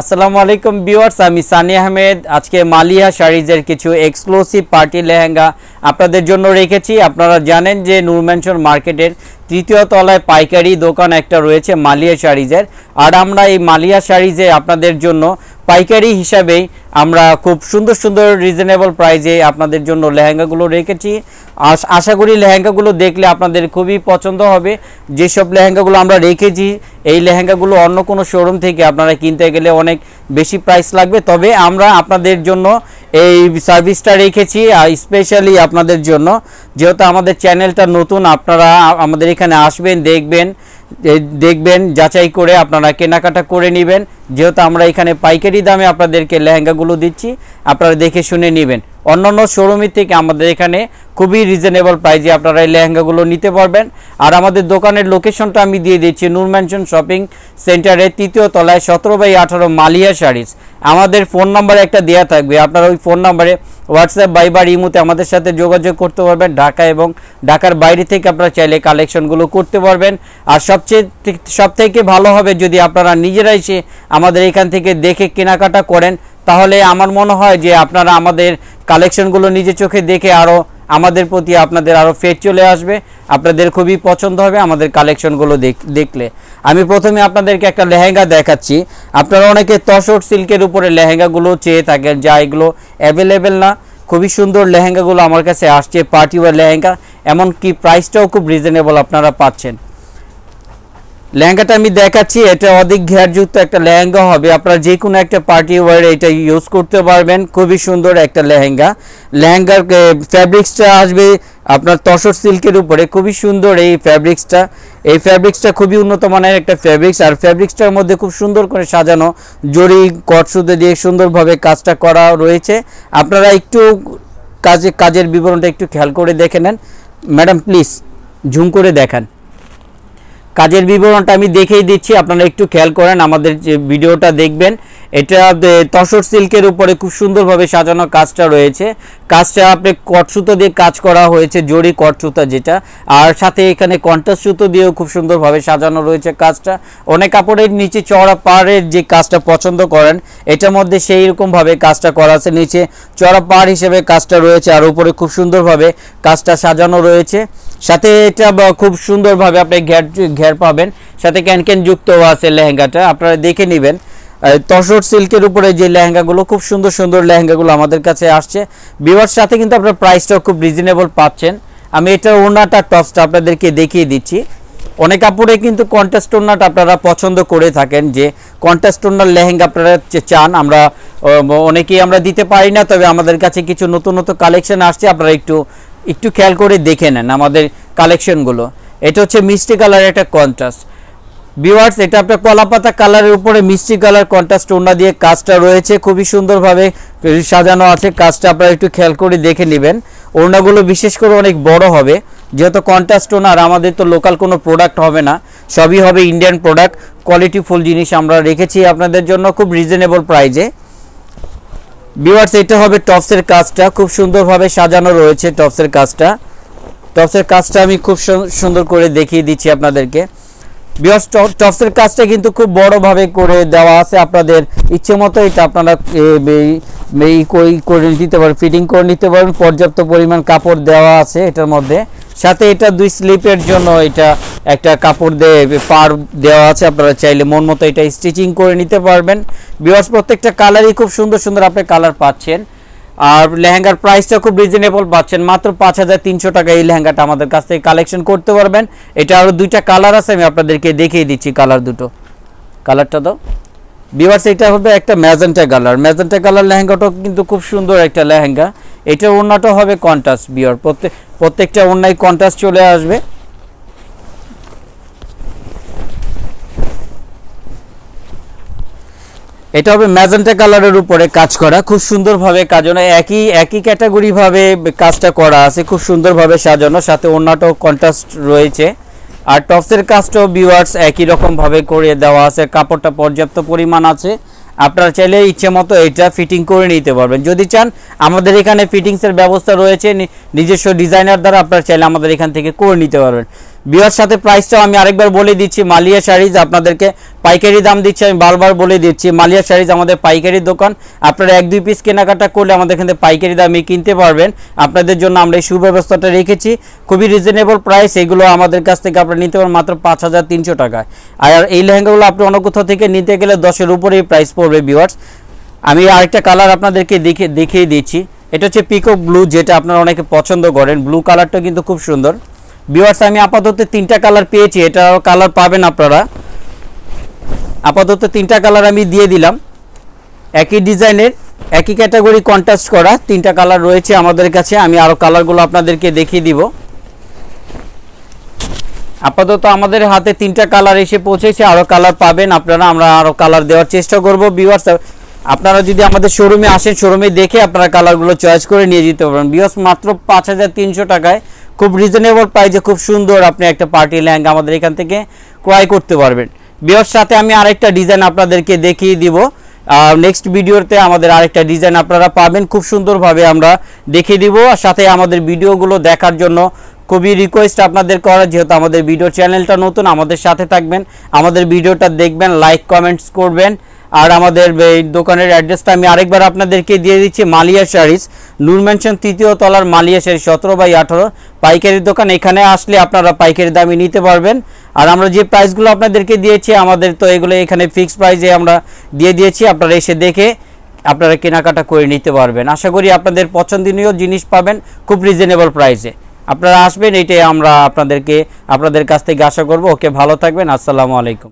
আসসালামু আলাইকুম ভিউয়ার্স আমি সানি আহমেদ আজকে মালিয়া শাড়িজের কিছু এক্সক্লুসিভ পার্টি লেহেঙ্গা আপনাদের জন্য রেখেছি আপনারা জানেন যে নুরম্যানশন মার্কেটের তৃতীয় তলায় পাইকারি দোকান একটা রয়েছে মালিয়া শাড়িজের আর আমরা এই মালিয়া শাড়িজে আপনাদের জন্য পাইকারি হিসাবে আমরা খুব সুন্দর সুন্দর রিজনেবল প্রাইজে আপনাদের জন্য লেহেঙ্গাগুলো রেখেছি আশা করি লেহেঙ্গাগুলো দেখলে আপনাদের খুবই পছন্দ হবে যেসব লেহেঙ্গাগুলো আমরা রেখেছি এই লেহেঙ্গাগুলো অন্য কোনো শোরুম থেকে আপনারা কিনতে গেলে অনেক বেশি প্রাইস লাগবে তবে আমরা আপনাদের জন্য এই সার্ভিসটা রেখেছি স্পেশালি আপনাদের জন্য যেহেতু আমাদের চ্যানেলটা নতুন আপনারা আমাদের এখানে আসবেন দেখবেন দেখবেন যাচাই করে আপনারা কেনাকাটা করে নেবেন যেহেতু আমরা এখানে পাইকারি দামে আপনাদেরকে লেহেঙ্গাগুলো দিচ্ছি আপনারা দেখে শুনে নেবেন অন্যান্য শোরুমের থেকে আমাদের এখানে খুবই রিজনেবল প্রাইজে আপনারা এই লেহেঙ্গাগুলো নিতে পারবেন আর আমাদের দোকানের লোকেশনটা আমি দিয়ে দিচ্ছি নুরম্যানশন ম্যানশন শপিং সেন্টারের তৃতীয় তলায় সতেরো বাই আঠারো মালিয়া শাড়িস আমাদের ফোন নাম্বার একটা দেওয়া থাকবে আপনারা ওই ফোন নাম্বারে হোয়াটসঅ্যাপ বাইবার ইমুতে আমাদের সাথে যোগাযোগ করতে পারবেন ঢাকা এবং ঢাকার বাইরে থেকে আপনারা চাইলে কালেকশনগুলো করতে পারবেন আর সবচেয়ে সবথেকে ভালো হবে যদি আপনারা নিজেরাই সে আমাদের এখান থেকে দেখে কেনাকাটা করেন তাহলে আমার মনে হয় যে আপনারা আমাদের কালেকশনগুলো নিজে চোখে দেখে আরও আমাদের প্রতি আপনাদের আরও ফেট চলে আসবে আপনাদের খুবই পছন্দ হবে আমাদের কালেকশনগুলো দেখলে আমি প্রথমে আপনাদেরকে একটা লেহেঙ্গা দেখাচ্ছি আপনারা অনেকে তসর সিল্কের উপরে লেহেঙ্গাগুলো চেয়ে থাকেন যা এগুলো অ্যাভেলেবেল না খুবই সুন্দর লেহেঙ্গাগুলো আমার কাছে আসছে পার্টি ওয়ার লেহেঙ্গা এমনকি প্রাইসটাও খুব রিজনেবল আপনারা পাচ্ছেন লেহেঙ্গাটা আমি দেখাচ্ছি এটা অধিক ঘেরযুক্ত একটা লেহেঙ্গা হবে আপনারা যে কোনো একটা পার্টি ওয়ার এটা ইউজ করতে পারবেন খুবই সুন্দর একটা লেহেঙ্গা লেহেঙ্গার ফ্যাব্রিক্সটা আসবে আপনার তসর সিল্কের উপরে খুবই সুন্দর এই ফ্যাব্রিক্সটা এই ফ্যাব্রিক্সটা খুবই উন্নত মানের একটা ফ্যাব্রিক্স আর ফ্যাব্রিক্সটার মধ্যে খুব সুন্দর করে সাজানো জড়ি কটসুদে দিয়ে সুন্দরভাবে কাজটা করা রয়েছে আপনারা একটু কাজে কাজের বিবরণটা একটু খেয়াল করে দেখে নেন ম্যাডাম প্লিজ ঝুম করে দেখান কাজের বিবরণটা আমি দেখেই দিচ্ছি আপনারা একটু খেয়াল করেন আমাদের যে ভিডিওটা দেখবেন এটা তসর সিল্কের উপরে খুব সুন্দরভাবে সাজানো কাজটা রয়েছে কাজটা আপনি কটসুতো দিয়ে কাজ করা হয়েছে জড়ি কটসুতা যেটা আর সাথে এখানে কন্টাস সুতো দিয়েও খুব সুন্দরভাবে সাজানো রয়েছে কাজটা অনেক কাপড়ের নিচে চড়া পাড়ের যে কাজটা পছন্দ করেন এটার মধ্যে সেই রকমভাবে কাজটা করা আছে নিচে চড়া পাড় হিসেবে কাজটা রয়েছে আর উপরে খুব সুন্দরভাবে কাজটা সাজানো রয়েছে সাথে এটা খুব সুন্দরভাবে আপনি ঘের ঘের পাবেন সাথে ক্যানক্যান যুক্ত আছে লেহেঙ্গাটা আপনারা দেখে নেবেন তসর সিল্কের উপরে যে লেহেঙ্গাগুলো খুব সুন্দর সুন্দর লেহেঙ্গাগুলো আমাদের কাছে আসছে বিওয়ার সাথে কিন্তু আপনার প্রাইসটাও খুব রিজনেবল পাচ্ছেন আমি এটার ওনাটা টপসটা আপনাদেরকে দেখিয়ে দিচ্ছি অনেক কাপড়ে কিন্তু কন্টেস্ট ওনাটা আপনারা পছন্দ করে থাকেন যে কন্টেস্ট ওনার লেহেঙ্গা আপনারা চান আমরা অনেকেই আমরা দিতে পারি না তবে আমাদের কাছে কিছু নতুন নতুন কালেকশন আসছে আপনারা একটু একটু খেয়াল করে দেখে নেন আমাদের কালেকশনগুলো এটা হচ্ছে মিষ্টি কালারের একটা কন্ট্রাস্ট ভিওয়ার্স এটা আপনার কলাপাতা কালারের উপরে মিষ্টি কালার কন্ট্রাস্ট ওনা দিয়ে কাজটা রয়েছে খুবই সুন্দরভাবে সাজানো আছে কাজটা আপনারা একটু খেয়াল করে দেখে নেবেন ওড়নাগুলো বিশেষ করে অনেক বড় হবে যেহেতু কন্ট্রাস্ট ওনার আমাদের তো লোকাল কোনো প্রোডাক্ট হবে না সবই হবে ইন্ডিয়ান প্রোডাক্ট কোয়ালিটি ফুল জিনিস আমরা রেখেছি আপনাদের জন্য খুব রিজনেবল প্রাইজে ভিওয়ার্স এটা হবে টপসের কাজটা খুব সুন্দরভাবে সাজানো রয়েছে টপসের কাজটা টপসের কাজটা আমি খুব সুন্দর করে দেখিয়ে দিচ্ছি আপনাদেরকে বিয়াস টপসের কাজটা কিন্তু খুব বড়ভাবে করে দেওয়া আছে আপনাদের ইচ্ছে মতো এটা আপনারা করে নিতে পারেন ফিটিং করে নিতে পারেন পর্যাপ্ত পরিমাণ কাপড় দেওয়া আছে এটার মধ্যে সাথে এটা দুই স্লিপের জন্য এটা একটা কাপড় দিয়ে পার দেওয়া আছে আপনারা চাইলে মন মতো এটা স্টিচিং করে নিতে পারবেন বিয়াস প্রত্যেকটা কালারই খুব সুন্দর সুন্দর আপনি কালার পাচ্ছেন আর লেহেঙ্গার প্রাইসটা খুব রিজনেবল পাচ্ছেন মাত্র পাঁচ হাজার তিনশো টাকা এই লেহেঙ্গাটা আমাদের কাছ থেকে কালেকশন করতে পারবেন এটা আরও দুইটা কালার আছে আমি আপনাদেরকে দেখিয়ে দিচ্ছি কালার দুটো কালারটা তো বিবার এটা হবে একটা ম্যাজেন্টা কালার ম্যাজেন্টা কালার লেহেঙ্গাটাও কিন্তু খুব সুন্দর একটা লেহেঙ্গা এটা ওড়নাটা হবে কন্টাস বিয়ার প্রত্যেক প্রত্যেকটা ওড়নায় কন্টাস চলে আসবে এটা হবে ম্যাজেন্টা কালারের উপরে কাজ করা খুব সুন্দরভাবে কাজানো একই একই ক্যাটাগরি ভাবে কাজটা করা আছে খুব সুন্দরভাবে সাজানো সাথে অন্যটাও কন্ট্রাস্ট রয়েছে আর টপসের কাজটাও ভিউয়ার্স একই রকমভাবে করে দেওয়া আছে কাপড়টা পর্যাপ্ত পরিমাণ আছে আপনার চাইলে ইচ্ছে মতো এটা ফিটিং করে নিতে পারবেন যদি চান আমাদের এখানে ফিটিংসের ব্যবস্থা রয়েছে নিজস্ব ডিজাইনার দ্বারা আপনার চাইলে আমাদের এখান থেকে করে নিতে পারবেন বিয়ার সাথে প্রাইসটাও আমি আরেকবার বলে দিচ্ছি মালিয়া শাড়িজ আপনাদেরকে পাইকারি দাম দিচ্ছি আমি বারবার বলে দিচ্ছি মালিয়া শাড়িজ আমাদের পাইকারি দোকান আপনারা এক দুই পিস কেনাকাটা করলে আমাদের এখান থেকে পাইকারি দামে কিনতে পারবেন আপনাদের জন্য আমরা এই সুব্যবস্থাটা রেখেছি খুবই রিজনেবল প্রাইস এগুলো আমাদের কাছ থেকে আপনারা নিতে পারেন মাত্র পাঁচ হাজার তিনশো টাকায় আর এই লেহেঙ্গাগুলো আপনি অন্য কোথাও থেকে নিতে গেলে দশের উপরেই প্রাইস পড়বে বিওয়ার্স আমি আরেকটা কালার আপনাদেরকে দেখে দেখিয়ে দিচ্ছি এটা হচ্ছে পিকো ব্লু যেটা আপনারা অনেকে পছন্দ করেন ব্লু কালারটা কিন্তু খুব সুন্দর ভিউয়ার্স আমি আপাতত তিনটা কালার পেয়েছি এটা কালার পাবেন আপনারা আপাতত তিনটা কালার আমি দিয়ে দিলাম একই ডিজাইনের একই ক্যাটাগরি কন্ট্রাস্ট করা তিনটা কালার রয়েছে আমাদের কাছে আমি আরও কালারগুলো আপনাদেরকে দেখিয়ে দিব আপাতত আমাদের হাতে তিনটা কালার এসে পৌঁছেছে আরও কালার পাবেন আপনারা আমরা আরও কালার দেওয়ার চেষ্টা করব ভিউয়ার্স আপনারা যদি আমাদের শোরুমে আসেন শোরুমে দেখে আপনারা কালারগুলো চয়েস করে নিয়ে যেতে পারবেন বিকজ মাত্র পাঁচ টাকায় খুব রিজনেবল প্রাইজে খুব সুন্দর আপনি একটা পার্টি ল্যাঙ্গ আমাদের এখান থেকে ক্রয় করতে পারবেন বিয়ের সাথে আমি আরেকটা ডিজাইন আপনাদেরকে দেখিয়ে দিব নেক্সট ভিডিওতে আমাদের আরেকটা ডিজাইন আপনারা পাবেন খুব সুন্দরভাবে আমরা দেখিয়ে দিব আর সাথে আমাদের ভিডিওগুলো দেখার জন্য খুবই রিকোয়েস্ট আপনাদের করা যেহেতু আমাদের ভিডিও চ্যানেলটা নতুন আমাদের সাথে থাকবেন আমাদের ভিডিওটা দেখবেন লাইক কমেন্টস করবেন আর আমাদের এই দোকানের অ্যাড্রেসটা আমি আরেকবার আপনাদেরকে দিয়ে দিচ্ছি মালিয়া শাড়িস নূর ম্যানশন তৃতীয় তলার মালিয়া শাড়ি সতেরো বাই আঠারো পাইকারি দোকান এখানে আসলে আপনারা পাইকারি দামে নিতে পারবেন আর আমরা যে প্রাইসগুলো আপনাদেরকে দিয়েছি আমাদের তো এগুলো এখানে ফিক্সড প্রাইসে আমরা দিয়ে দিয়েছি আপনারা এসে দেখে আপনারা কেনাকাটা করে নিতে পারবেন আশা করি আপনাদের পছন্দনীয় জিনিস পাবেন খুব রিজনেবল প্রাইসে আপনারা আসবেন এটাই আমরা আপনাদেরকে আপনাদের কাছ থেকে আশা করবো ওকে ভালো থাকবেন আসসালামু আলাইকুম